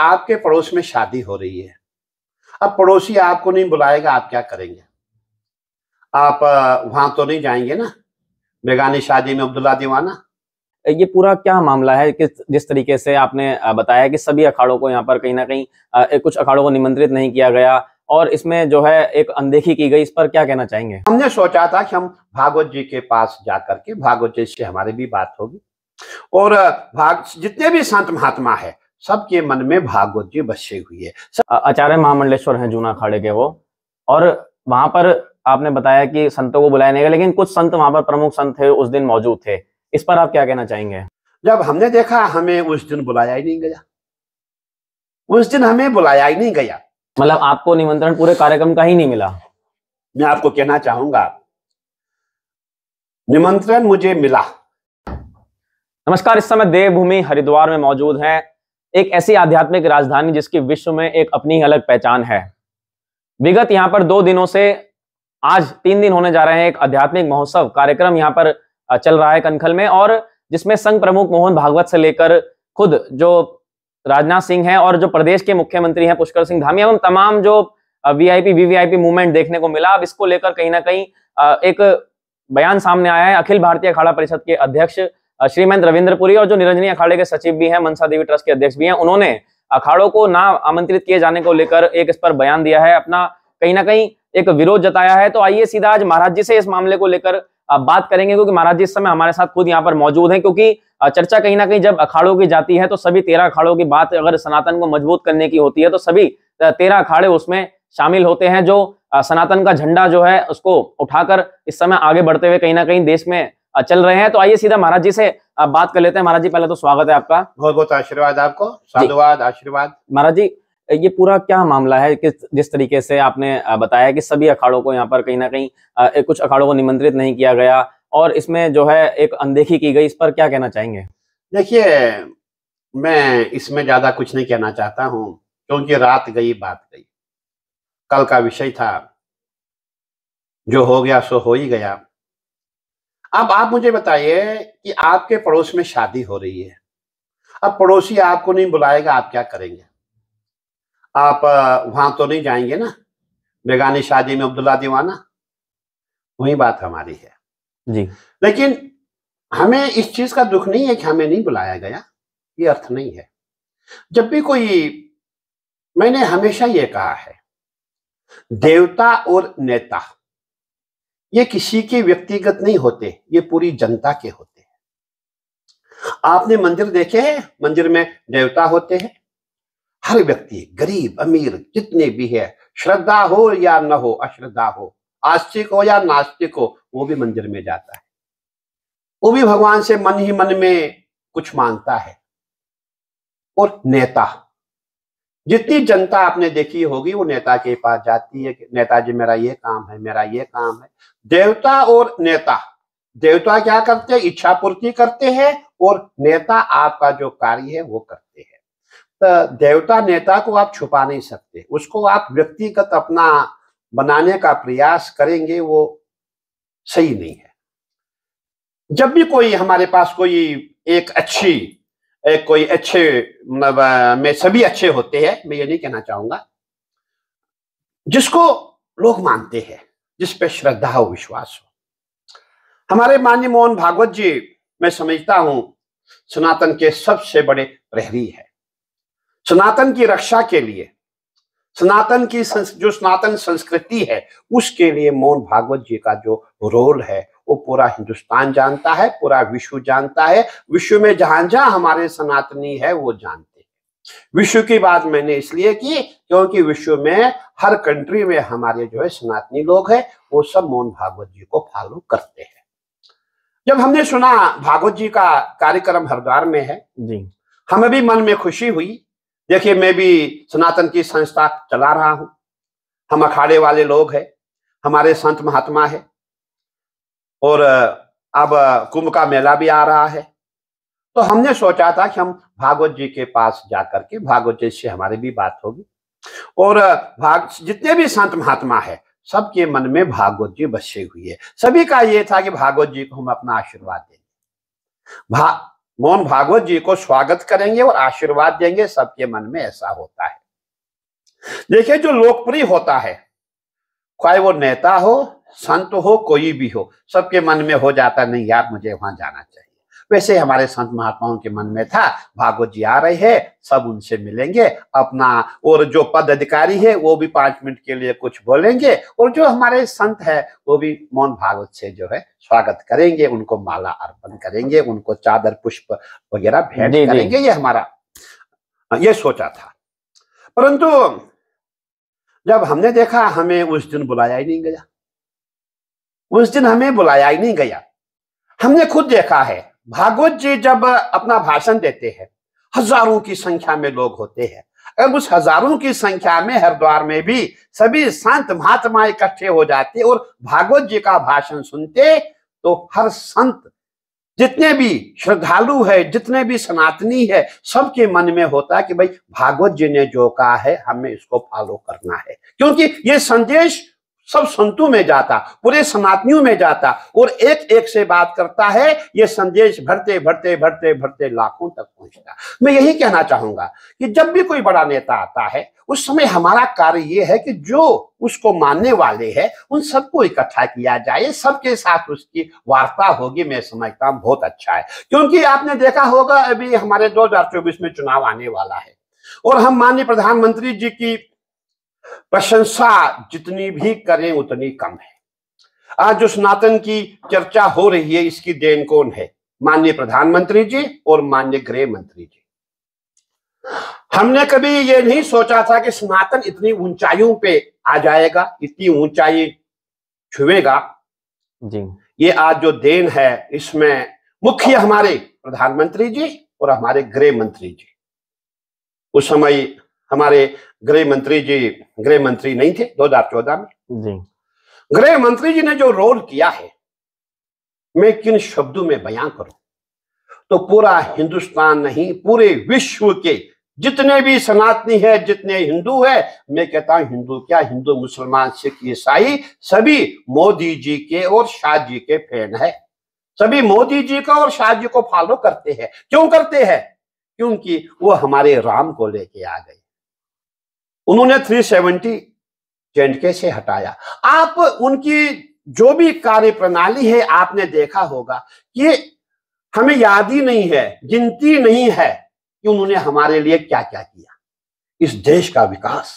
आपके पड़ोस में शादी हो रही है अब पड़ोसी आपको नहीं बुलाएगा आप क्या करेंगे आप वहां तो नहीं जाएंगे ना बेगानी शादी में अब्दुल्ला दीवाना ये पूरा क्या मामला है कि जिस तरीके से आपने बताया कि सभी अखाड़ों को यहाँ पर कहीं ना कहीं कुछ अखाड़ों को निमंत्रित नहीं किया गया और इसमें जो है एक अनदेखी की गई इस पर क्या कहना चाहेंगे हमने सोचा था कि हम भागवत जी के पास जाकर के भागवत जी से हमारी भी बात होगी और भाग जितने भी संत महात्मा है सबके मन में भागवत जी बसे हुई है सब... आचार्य महामंडलेश्वर हैं जूना खाड़े के वो और वहां पर आपने बताया कि संतों को बुलाया नहीं गया लेकिन कुछ संत वहां पर प्रमुख संत थे उस दिन मौजूद थे इस पर आप क्या कहना चाहेंगे जब हमने देखा हमें उस दिन बुलाया ही नहीं गया उस दिन हमें बुलाया ही नहीं गया मतलब आपको निमंत्रण पूरे कार्यक्रम का ही नहीं मिला मैं आपको कहना चाहूंगा निमंत्रण मुझे मिला नमस्कार इस समय देवभूमि हरिद्वार में मौजूद हैं एक ऐसी आध्यात्मिक राजधानी जिसकी विश्व में एक अपनी अलग पहचान है विगत यहाँ पर दो दिनों से आज तीन दिन होने जा रहे हैं एक आध्यात्मिक महोत्सव कार्यक्रम यहाँ पर चल रहा है कनखल में और जिसमें संघ प्रमुख मोहन भागवत से लेकर खुद जो राजनाथ सिंह है और जो प्रदेश के मुख्यमंत्री हैं पुष्कर सिंह धामी एवं तमाम जो वीआईपी वीवीआईपी मूवमेंट देखने को मिला अब इसको लेकर कहीं ना कहीं एक बयान सामने आया है अखिल भारतीय अखाड़ा परिषद के अध्यक्ष श्रीमंत रविंद्रपुरी और जो निरंजनी अखाड़े के सचिव भी हैं मनसा देवी ट्रस्ट के अध्यक्ष भी हैं उन्होंने अखाड़ों को ना आमंत्रित किए जाने को लेकर एक इस पर बयान दिया है अपना कहीं ना कहीं एक विरोध जताया है तो आइए सीधा आज महाराज जी से इस मामले को लेकर बात करेंगे क्योंकि महाराज जी इस समय हमारे साथ खुद यहाँ पर मौजूद है क्योंकि चर्चा कहीं ना कहीं जब अखाड़ों की जाती है तो सभी तेरह अखाड़ों की बात अगर सनातन को मजबूत करने की होती है तो सभी तेरह अखाड़े उसमें शामिल होते हैं जो सनातन का झंडा जो है उसको उठाकर इस समय आगे बढ़ते हुए कहीं ना कहीं देश में चल रहे हैं तो आइए सीधा महाराज जी से आप बात कर लेते हैं महाराज जी पहले तो स्वागत है आपका बहुत बहुत आशीर्वाद आपको साधुवाद आशीर्वाद महाराज जी ये पूरा क्या मामला है किस जिस तरीके से आपने बताया कि सभी अखाड़ों को यहाँ पर कहीं ना कहीं कुछ अखाड़ों को निमंत्रित नहीं किया गया और इसमें जो है एक अनदेखी की गई इस पर क्या कहना चाहेंगे देखिए मैं इसमें ज्यादा कुछ नहीं कहना चाहता हूँ क्योंकि रात गई बात गई कल का विषय था जो हो गया सो हो ही गया अब आप मुझे बताइए कि आपके पड़ोस में शादी हो रही है अब पड़ोसी आपको नहीं बुलाएगा आप क्या करेंगे आप वहां तो नहीं जाएंगे ना बेगानी शादी में अब्दुल्ला दीवाना वही बात हमारी है जी लेकिन हमें इस चीज का दुख नहीं है कि हमें नहीं बुलाया गया ये अर्थ नहीं है जब भी कोई मैंने हमेशा ये कहा है देवता और नेता ये किसी के व्यक्तिगत नहीं होते ये पूरी जनता के होते हैं आपने मंदिर देखे हैं मंदिर में देवता होते हैं हर व्यक्ति गरीब अमीर जितने भी है श्रद्धा हो या न हो अश्रद्धा हो आस्तिक हो या नास्तिक हो वो भी मंदिर में जाता है वो भी भगवान से मन ही मन में कुछ मांगता है और नेता जितनी जनता आपने देखी होगी वो नेता के पास जाती है नेताजी मेरा ये काम है मेरा ये काम है देवता और नेता देवता क्या करते हैं इच्छा पूर्ति करते हैं और नेता आपका जो कार्य है वो करते हैं तो देवता नेता को आप छुपा नहीं सकते उसको आप व्यक्तिगत अपना बनाने का प्रयास करेंगे वो सही नहीं है जब भी कोई हमारे पास कोई एक अच्छी कोई अच्छे मतलब में सभी अच्छे होते हैं मैं ये नहीं कहना चाहूंगा जिसको लोग मानते हैं जिस पे श्रद्धा हो विश्वास हो हमारे मान्य मोहन भागवत जी मैं समझता हूं सनातन के सबसे बड़े प्रहरी है सनातन की रक्षा के लिए सनातन की जो सनातन संस्कृति है उसके लिए मोहन भागवत जी का जो रोल है वो पूरा हिंदुस्तान जानता है पूरा विश्व जानता है विश्व में जहां जहां हमारे सनातनी है वो जानते हैं विश्व की बात मैंने इसलिए की क्योंकि विश्व में हर कंट्री में हमारे जो है सनातनी लोग हैं वो सब मोहन भागवत जी को फॉलो करते हैं जब हमने सुना भागवत जी का कार्यक्रम हरिद्वार में है जी हमें भी मन में खुशी हुई देखिए मैं भी सनातन की संस्था चला रहा हूं हम अखाड़े वाले लोग हैं हमारे संत महात्मा है और अब कुंभ का मेला भी आ रहा है तो हमने सोचा था कि हम भागवत जी के पास जाकर के भागवत जी से हमारी भी बात होगी और भाग जितने भी संत महात्मा है सबके मन में भागवत जी बसे हुई है सभी का ये था कि भागवत जी को हम अपना आशीर्वाद देंगे भा मोहन भागवत जी को स्वागत करेंगे और आशीर्वाद देंगे सबके मन में ऐसा होता है देखिए जो लोकप्रिय होता है चाहे वो नेता हो संत हो कोई भी हो सबके मन में हो जाता नहीं यार मुझे वहां जाना चाहिए वैसे हमारे संत महात्माओं के मन में था भागवत जी आ रहे हैं सब उनसे मिलेंगे अपना और जो पद अधिकारी है वो भी पांच मिनट के लिए कुछ बोलेंगे और जो हमारे संत है वो भी मौन भागवत से जो है स्वागत करेंगे उनको माला अर्पण करेंगे उनको चादर पुष्प वगैरह भेंट करेंगे ये हमारा ये सोचा था परंतु जब हमने देखा हमें उस दिन बुलाया ही नहीं गया उस दिन हमें बुलाया ही नहीं गया हमने खुद देखा है भागवत जी जब अपना भाषण देते हैं हजारों की संख्या में लोग होते हैं अब उस हजारों की संख्या में हरिद्वार में भी सभी संत महात्मा इकट्ठे हो जाते और भागवत जी का भाषण सुनते तो हर संत जितने भी श्रद्धालु है जितने भी सनातनी है सबके मन में होता है कि भाई भागवत जी ने जो कहा है हमें इसको फॉलो करना है क्योंकि ये संदेश सब संतों में जाता पूरे सनातनियों में जाता और एक एक से बात करता है ये संदेश भरते भरते भरते भरते लाखों तक पहुंचता मैं यही कहना चाहूंगा कि जब भी कोई बड़ा नेता आता है उस समय हमारा कार्य ये है कि जो उसको मानने वाले हैं उन सबको इकट्ठा किया जाए सबके साथ उसकी वार्ता होगी मैं समझता हूँ बहुत अच्छा है क्योंकि आपने देखा होगा अभी हमारे दो में चुनाव आने वाला है और हम माननीय प्रधानमंत्री जी की प्रशंसा जितनी भी करें उतनी कम है आज जो सनातन की चर्चा हो रही है इसकी देन कौन है माननीय प्रधानमंत्री जी और माननीय गृह मंत्री जी हमने कभी ये नहीं सोचा था कि सनातन इतनी ऊंचाइयों पे आ जाएगा इतनी ऊंचाई छुएगा जी ये आज जो देन है इसमें मुख्य हमारे प्रधानमंत्री जी और हमारे गृह मंत्री जी उस समय हमारे गृह मंत्री जी गृह मंत्री नहीं थे 2014 में गृह मंत्री जी ने जो रोल किया है मैं किन शब्दों में बयां करूं तो पूरा हिंदुस्तान नहीं पूरे विश्व के जितने भी सनातनी है जितने हिंदू है मैं कहता हूं हिंदू क्या हिंदू मुसलमान सिख ईसाई सभी मोदी जी के और शाह जी के फैन है सभी मोदी जी का और शाह जी को फॉलो करते हैं क्यों करते हैं क्योंकि वो हमारे राम को लेके आ गए उन्होंने 370 जेंटके से हटाया आप उनकी जो भी कार्य प्रणाली है आपने देखा होगा कि हमें याद ही नहीं है गिनती नहीं है कि उन्होंने हमारे लिए क्या क्या किया इस देश का विकास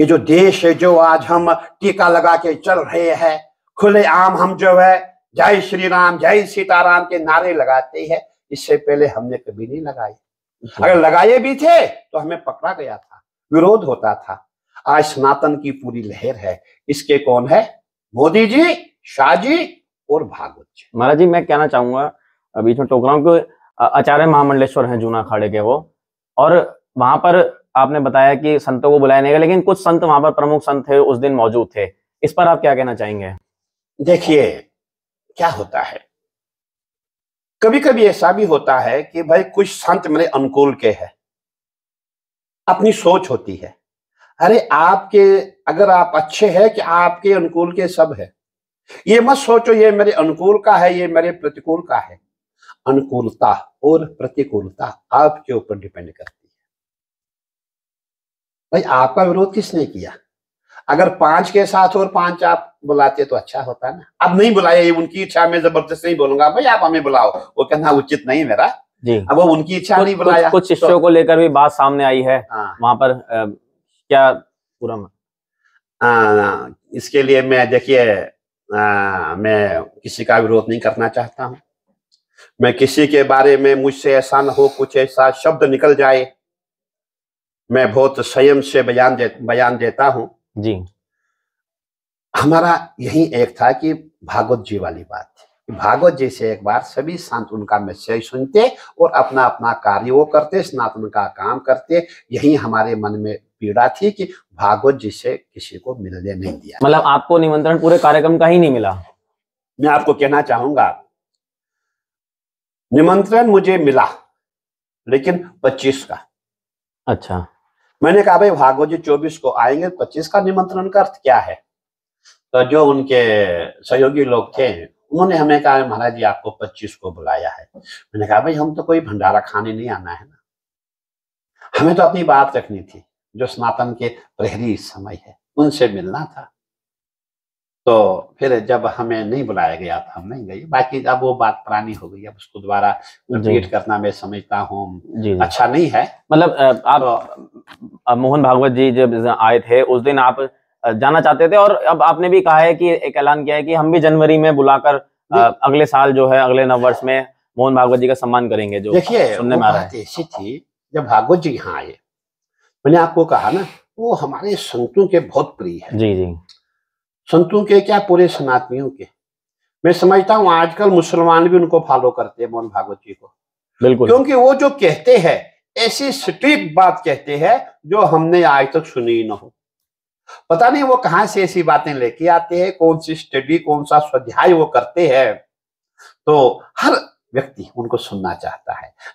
ये जो देश है जो आज हम टीका लगा के चल रहे हैं खुले आम हम जो है जय श्री राम जय सीताराम के नारे लगाते हैं इससे पहले हमने कभी नहीं लगाए हाँ। अगर लगाए भी थे तो हमें पकड़ा गया था विरोध होता था आज सनातन की पूरी लहर है इसके कौन है मोदी जी शाह जी और भागवत जी महाराज जी मैं कहना चाहूंगा बीच में टोक रहा हूँ आचार्य महामंडलेश्वर हैं जूना अखाड़े के वो और वहां पर आपने बताया कि संतों को बुलाया नहीं गया लेकिन कुछ संत वहां पर प्रमुख संत थे उस दिन मौजूद थे इस पर आप क्या कहना चाहेंगे देखिए क्या होता है कभी कभी ऐसा भी होता है कि भाई कुछ संत मेरे अनुकूल के हैं अपनी सोच होती है अरे आपके अगर आप अच्छे हैं कि आपके अनुकूल के सब है ये मत सोचो ये मेरे अनुकूल का है ये मेरे प्रतिकूल का है अनुकूलता और प्रतिकूलता आपके ऊपर डिपेंड करती है भाई आपका विरोध किसने किया अगर पांच के साथ और पांच आप बुलाते तो अच्छा होता ना अब नहीं बुलाया ये उनकी इच्छा में जबरदस्त नहीं बोलूंगा भाई आप हमें बुलाओ वो कहना उचित नहीं मेरा जी अब वो उनकी इच्छा नहीं बनाया कुछ शिष्यों तो- को लेकर भी बात सामने आई है हाँ। वहां पर क्या पूरा आ, इसके लिए मैं देखिए मैं किसी का विरोध नहीं करना चाहता हूँ मैं किसी के बारे में मुझसे ऐसा न हो कुछ ऐसा शब्द निकल जाए मैं बहुत संयम से बयान दे, बयान देता हूँ जी हमारा यही एक था कि भागवत जी वाली बात भागवत जैसे एक बार सभी संत उनका मैसेज सुनते और अपना अपना कार्य वो करते स्नातन का काम करते यही हमारे मन में पीड़ा थी कि भागवत जी से किसी को मिलने नहीं दिया मतलब आपको निमंत्रण पूरे कार्यक्रम का ही नहीं मिला मैं आपको कहना चाहूंगा निमंत्रण मुझे मिला लेकिन 25 का अच्छा मैंने कहा भाई भागवत जी चौबीस को आएंगे 25 का निमंत्रण का अर्थ क्या है तो जो उनके सहयोगी लोग थे उन्होंने हमें कहा महाराज जी आपको 25 को बुलाया है मैंने कहा भाई हम तो कोई भंडारा खाने नहीं आना है ना हमें तो अपनी बात रखनी थी जो सनातन के प्रहरी इस समय है उनसे मिलना था तो फिर जब हमें नहीं बुलाया गया था हम नहीं गए बाकी अब वो बात पुरानी हो गई अब उसको दोबारा रिपीट करना मैं समझता हूँ अच्छा नहीं है मतलब आप तो, मोहन भागवत जी जब आए थे उस दिन आप जाना चाहते थे और अब आपने भी कहा है कि एक ऐलान किया है कि हम भी जनवरी में बुलाकर अगले साल जो है अगले नव वर्ष में मोहन भागवत जी का सम्मान करेंगे जो सुनने में आ रहा है ऐसी थी जब भागवत जी यहाँ आए मैंने आपको कहा ना वो हमारे संतों के बहुत प्रिय है जी जी संतों के क्या पूरे सनातनियों के मैं समझता हूँ आजकल मुसलमान भी उनको फॉलो करते हैं मोहन भागवत जी को बिल्कुल क्योंकि वो जो कहते हैं ऐसी स्ट्रिक बात कहते हैं जो हमने आज तक सुनी ना हो पता नहीं वो कहां से ऐसी बातें लेके आते हैं कौन सी स्टडी कौन सा स्वाध्याय वो करते हैं तो हर व्यक्ति उनको सुनना चाहता है